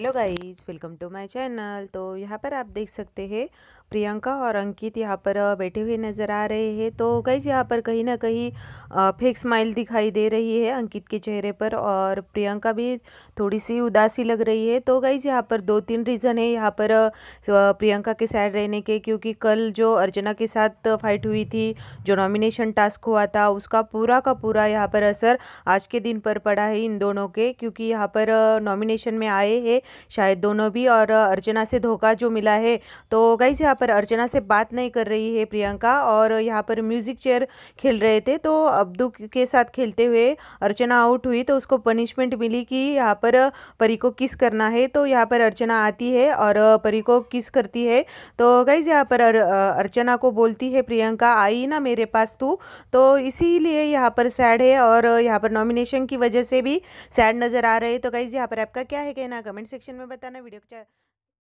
hello guys welcome to my channel तो यहाँ पर आप देख सकते हैं प्रियंका और अंकित यहाँ पर बैठे हुए नज़र आ रहे हैं तो गाइस यहाँ पर कहीं ना कहीं फेक स्माइल दिखाई दे रही है अंकित के चेहरे पर और प्रियंका भी थोड़ी सी उदासी लग रही है तो गाइस यहाँ पर दो तीन रीज़न है यहाँ पर प्रियंका के साइड रहने के क्योंकि कल जो अर्चना के साथ फाइट हुई थी जो नॉमिनेशन टास्क हुआ था उसका पूरा का पूरा यहाँ पर असर आज के दिन पर पड़ा है इन दोनों के क्योंकि यहाँ पर नॉमिनेशन में आए हैं शायद दोनों भी और अर्चना से धोखा जो मिला है तो गाइज यहाँ पर अर्चना से बात नहीं कर रही है प्रियंका और यहाँ पर म्यूज़िक चेयर खेल रहे थे तो अब्दू के साथ खेलते हुए अर्चना आउट हुई तो उसको पनिशमेंट मिली कि यहाँ पर परी को किस करना है तो यहाँ पर अर्चना आती है और परी को किस करती है तो गाइज यहाँ पर अर्चना को बोलती है प्रियंका आई ना मेरे पास तू तो इसीलिए यहाँ पर सैड है और यहाँ पर नॉमिनेशन की वजह से भी सैड नज़र आ रहे तो गाइज यहाँ पर आपका क्या है कहना कमेंट से सेक्शन में बताना वीडियो को